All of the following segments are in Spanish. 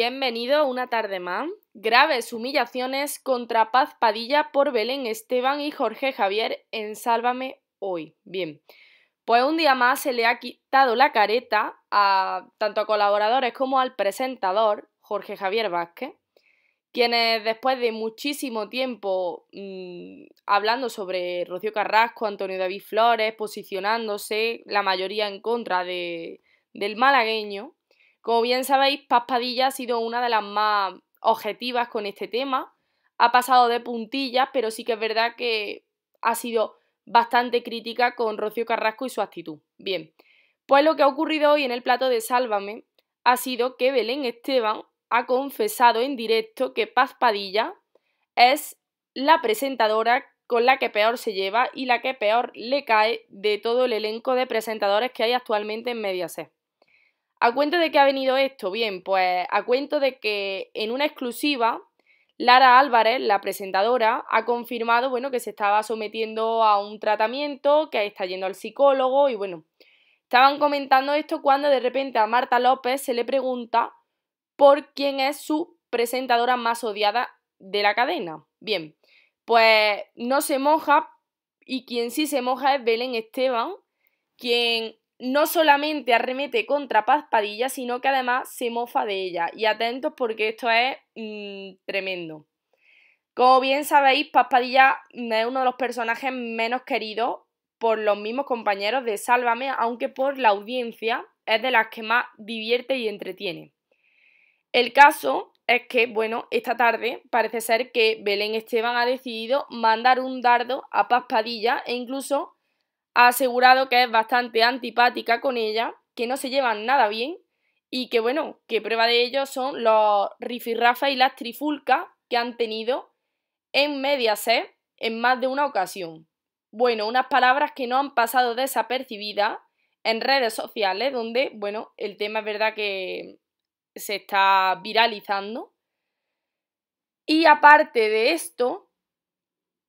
Bienvenido una tarde más. Graves humillaciones contra Paz Padilla por Belén Esteban y Jorge Javier en Sálvame hoy. Bien, pues un día más se le ha quitado la careta a tanto a colaboradores como al presentador Jorge Javier Vázquez, quienes después de muchísimo tiempo mm, hablando sobre Rocío Carrasco, Antonio David Flores, posicionándose la mayoría en contra del malagueño, como bien sabéis, Paz Padilla ha sido una de las más objetivas con este tema. Ha pasado de puntillas, pero sí que es verdad que ha sido bastante crítica con Rocío Carrasco y su actitud. Bien, pues lo que ha ocurrido hoy en el plato de Sálvame ha sido que Belén Esteban ha confesado en directo que Paz Padilla es la presentadora con la que peor se lleva y la que peor le cae de todo el elenco de presentadores que hay actualmente en Mediaset. ¿A cuento de qué ha venido esto? Bien, pues a cuento de que en una exclusiva, Lara Álvarez, la presentadora, ha confirmado, bueno, que se estaba sometiendo a un tratamiento, que está yendo al psicólogo y bueno, estaban comentando esto cuando de repente a Marta López se le pregunta por quién es su presentadora más odiada de la cadena. Bien, pues no se moja y quien sí se moja es Belén Esteban, quien no solamente arremete contra Paz Padilla, sino que además se mofa de ella. Y atentos porque esto es mm, tremendo. Como bien sabéis, Paz Padilla es uno de los personajes menos queridos por los mismos compañeros de Sálvame, aunque por la audiencia es de las que más divierte y entretiene. El caso es que, bueno, esta tarde parece ser que Belén Esteban ha decidido mandar un dardo a Paz Padilla e incluso ha asegurado que es bastante antipática con ella, que no se llevan nada bien y que bueno, que prueba de ello son los rifirrafas y las trifulcas que han tenido en Mediaset en más de una ocasión. Bueno, unas palabras que no han pasado desapercibidas en redes sociales, donde, bueno, el tema es verdad que se está viralizando. Y aparte de esto,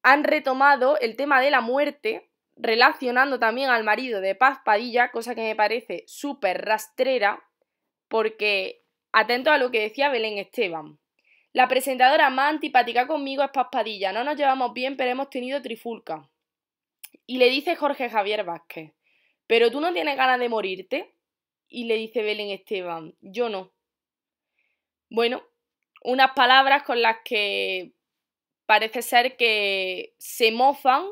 han retomado el tema de la muerte relacionando también al marido de Paz Padilla, cosa que me parece súper rastrera, porque atento a lo que decía Belén Esteban. La presentadora más antipática conmigo es Paz Padilla, no nos llevamos bien, pero hemos tenido trifulca. Y le dice Jorge Javier Vázquez, ¿pero tú no tienes ganas de morirte? Y le dice Belén Esteban, yo no. Bueno, unas palabras con las que parece ser que se mofan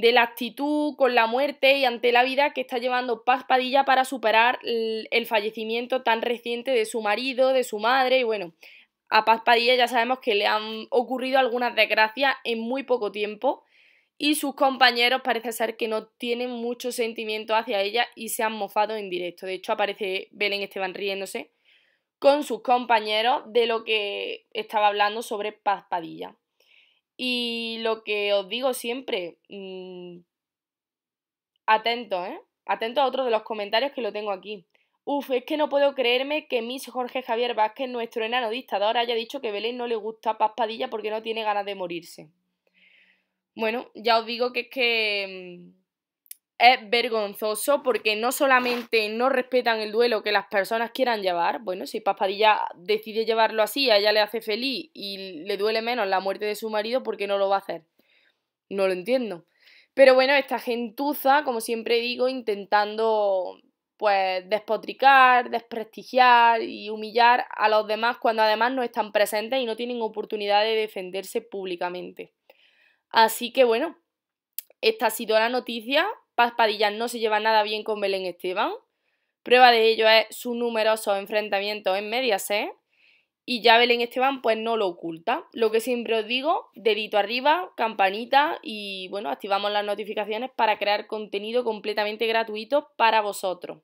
de la actitud con la muerte y ante la vida que está llevando Paz Padilla para superar el fallecimiento tan reciente de su marido, de su madre y bueno, a Paz Padilla ya sabemos que le han ocurrido algunas desgracias en muy poco tiempo y sus compañeros parece ser que no tienen mucho sentimiento hacia ella y se han mofado en directo. De hecho aparece Belén Esteban riéndose con sus compañeros de lo que estaba hablando sobre Paz Padilla. Y lo que os digo siempre, mm, atento, ¿eh? Atento a otro de los comentarios que lo tengo aquí. Uf, es que no puedo creerme que Miss Jorge Javier Vázquez, nuestro enano dictador, haya dicho que Belén no le gusta paspadilla porque no tiene ganas de morirse. Bueno, ya os digo que es que mm, es vergonzoso porque no solamente no respetan el duelo que las personas quieran llevar, bueno, si Papadilla decide llevarlo así, a ella le hace feliz y le duele menos la muerte de su marido, ¿por qué no lo va a hacer? No lo entiendo. Pero bueno, esta gentuza, como siempre digo, intentando pues despotricar, desprestigiar y humillar a los demás cuando además no están presentes y no tienen oportunidad de defenderse públicamente. Así que bueno, esta ha sido la noticia Paz Padilla no se lleva nada bien con Belén Esteban. Prueba de ello es su numeroso enfrentamiento en Mediaset. Y ya Belén Esteban pues no lo oculta. Lo que siempre os digo, dedito arriba, campanita y bueno, activamos las notificaciones para crear contenido completamente gratuito para vosotros.